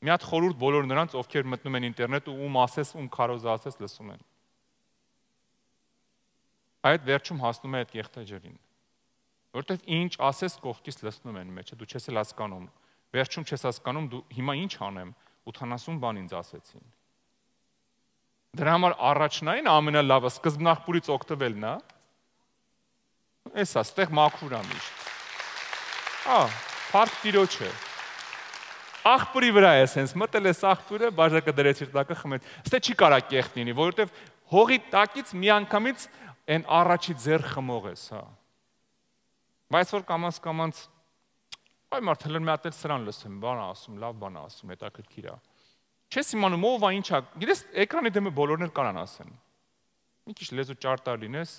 Մի հատ խորուրդ բոլոր նրանց, ովքեր մտնում են ինտերնետ ու ում ասես, ում քարոզ ասես, լսում են։ Այդ վերջում հասնում է այդ կեղտաջերին։ Որտեվ ինչ ասես կողքից լսնում են մեջը, դու չես էլ հասկանում։ Վերջում չես հասկանում, դու հիմա ինչ անեմ, 80 բան ինձ ասեցին։ Դրա համար առաջնային ամենալավը սկզբնախորից օգտվելն է։ Էսա, ստեղ մաքուր ամիշ։ Ա, փառք Տիրոջը աղբուրի վրա է, ասենց մտել է աղբուրը, բաժակը դրեց իր տակը խմեց։ Ստե չի կարա կեղտ լինի, որովհետև հողի տակից միանգամից այն առաջի ձեր խմող ես, հա։ Բայց որ կամած կամած այ մարդ հենց մի հատ էլ սրան լսեմ, բան ասում, լավ բան ասում, հետաքրքիր է։ Չես իմանում ով է, ինչա։ Գիտես, էկրանի դեմը բոլորն էլ կարան ասեն։ Մի քիչ լեզու ճարտար լինես,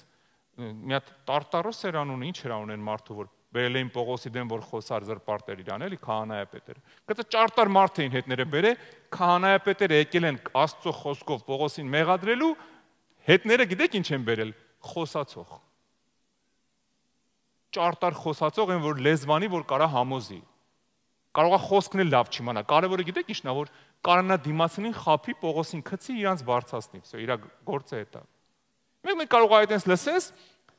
մի հատ տարտարոս էր անունը, ինչ էր անունն մարդու որ վերել էին Պողոսի դեմ, որ խոսար զրպարտել իրան, էլի քահանայապետեր։ Գուցե ճարտար մարդ էին հետները բերե, քահանայապետերը եկել են Աստծո խոսքով Պողոսին մեղադրելու, հետները գիտեք ինչ են բերել, խոսացող։ Ճարտար խոսացող են, որ լեզվանի, որ կարա համոզի։ Կարողա խոսքն էլ լավ չիմանա։ Կարևորը գիտեք ինչն է, որ կարանա դիմացին խափի Պողոսին քցի իրանց բարձացնի։ Всё, իրա գործը է դա։ Մենք մենք կարող է այտենց լսես,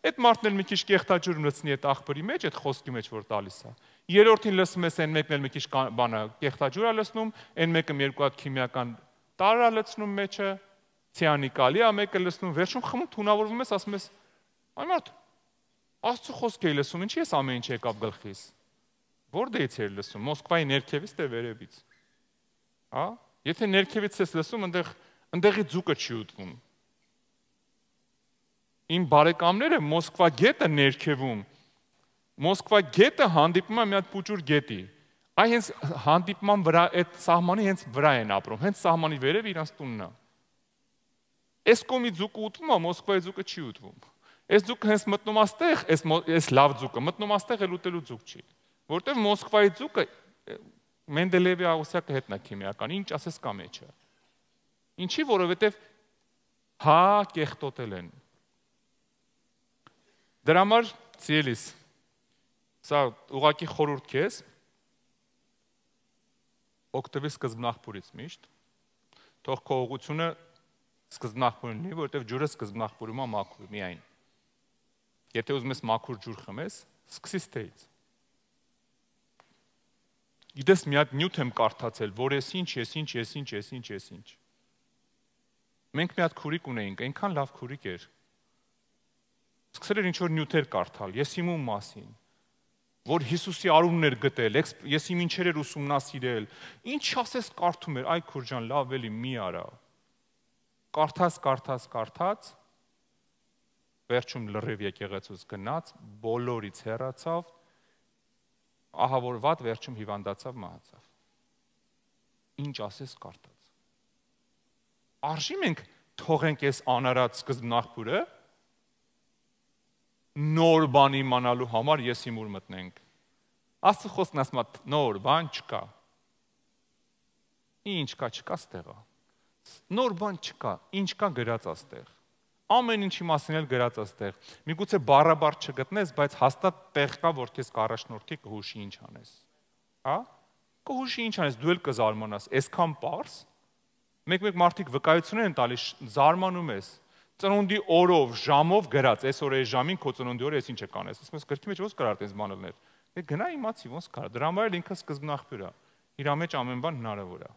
Այդ մարդն էլ մի քիչ կեղտաճուր մրցնի այդ աղբրի մեջ, այդ խոսքի մեջ որ տալիս է։ Երրորդին լսում ես այն մեկն էլ մի քիչ բանը կեղտաճուր է լցնում, այն մեկը երկու հատ քիմիական տարր է լցնում մեջը, ցիանիկալի է մեկը լցնում, վերջում խմում թունավորվում ես, ասում ես, այ մարդ, Աստծո խոսք էի լսում, ինչի ես ամեն ինչ եկավ գլխիս։ Որդեից էր լսում, Մոսկվայի ներքևից թե վերևից։ Հա? Եթե ներքևից ես լսում, այնտեղ այնտեղի ձուկը չի ուտվում իմ բարեկամները Մոսկվա գետը ներքևում Մոսկվա գետը հանդիպում է մի հատ փուճուր գետի։ Այ հենց հանդիպման վրա այդ սահմանի հենց վրա են ապրում, հենց սահմանի վերև իրանց տունն է։ Էս կոմի ձուկը ուտվում է, Մոսկվայի ձուկը չի ուտվում։ Էս ձուկը հենց մտնում աստեղ, էս էս լավ ձուկը մտնում աստեղ էլ ուտելու ձուկ չի, որտեղ Մոսկվայի ձուկը Մենդելևի Աուսյակը հետն է քիմիական, ինչ ասես կա մեջը։ Ինչի, որովհետև հա կեղտոտել են Դրա համար ցիելիս սա ուղակի խորուրդ քեզ օգտվի սկզբնախբուրից միշտ թող քո ուղությունը սկզբնախբուրն լինի, որովհետև ջուրը սկզբնախբուրում է մաքուր միայն։ Եթե ուզում ես մաքուր ջուր խմես, սկսի ստեից։ Իդես մի հատ նյութ եմ կարդացել, որ ես ինչ, ես ինչ, ես ինչ, ես ինչ, ես ինչ։ Մենք մի հատ քուրիկ ունեինք, այնքան լավ քուրիկ էր, սկսել էր ինչ-որ նյութեր կարդալ, Եսիմու մասին, որ Հիսուսի արումն էր գտել, ես իմ ինչեր էր ուսումնասիրել։ Ինչ ասես կարդում էր, այ քուրջան, լավ էլի մի արա։ Կարդաց, կարդաց, կարդաց։ Վերջում լրիվ եկեղեցուց գնաց, բոլորից հեռացավ։ Ահա որ ված վերջում հիվանդացավ, մահացավ։ Ինչ ասես կարդաց։ Արժի մենք թողենք այս անարած սկզբնախորը, նոր բան իմանալու համար ես իմ ուր մտնենք։ Աստծո խոսքն ասում է նոր բան չկա։ Ինչ կա, չկա ստեղա։ Նոր բան չկա, ինչ կա գրած աստեղ։ Ամեն ինչի մասին էլ գրած աստեղ։ Միգուցե բառաբար չգտնես, բայց հաստատ տեղ կա, որ քեզ կառաջնորդի կհուշի ինչ անես։ Հա՞։ Կհուշի ինչ անես, դու էլ կզարմանաս, այսքան པարս։ Մեկ-մեկ մարդիկ վկայություններ են տալիս, զարմանում ես ծնունդի օրով, ժամով գրած, այսօր այս ժամին քո ծնունդի օրը ես ինչ եկանես։ Ասում ես գրքի մեջ ո՞նց կարա այդպես բան լիներ։ Դե գնա իմացի ո՞նց կարա։ Դրա համար էլ ինքը սկզբնախբյուր է։ Իր մեջ ամեն բան հնարավոր է։